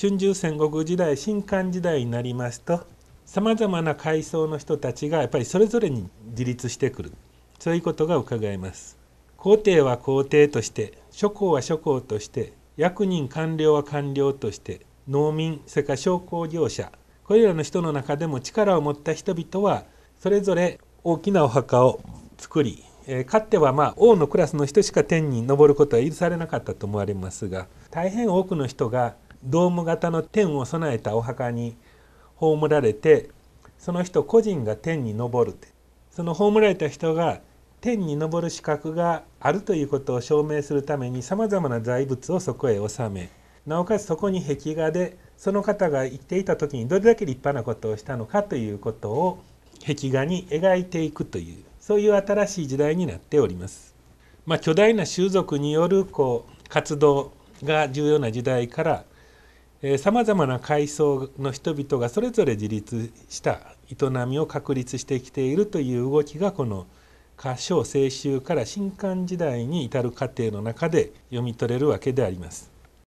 春秋戦国時代新漢時代になりますとさまざまな階層の人たちがやっぱりそれぞれに自立してくるそういうことが伺えます。皇帝は皇帝として諸侯は諸侯として役人官僚は官僚として農民それから商工業者これらの人の中でも力を持った人々はそれぞれ大きなお墓を作り、えー、かつてはまあ王のクラスの人しか天に上ることは許されなかったと思われますが大変多くの人がドーム型の天を備えたお墓に葬られてその人個人が天に昇るその葬られた人が天に昇る資格があるということを証明するためにさまざまな財物をそこへ納めなおかつそこに壁画でその方が生きていた時にどれだけ立派なことをしたのかということを壁画に描いていくというそういう新しい時代になっております。まあ、巨大な種族によるこう活動が重要な時代からさまざまな階層の人々がそれぞれ自立した営みを確立してきているという動きがこの歌唱青春から新刊時代に至る過程の中で読み取れるわけであります。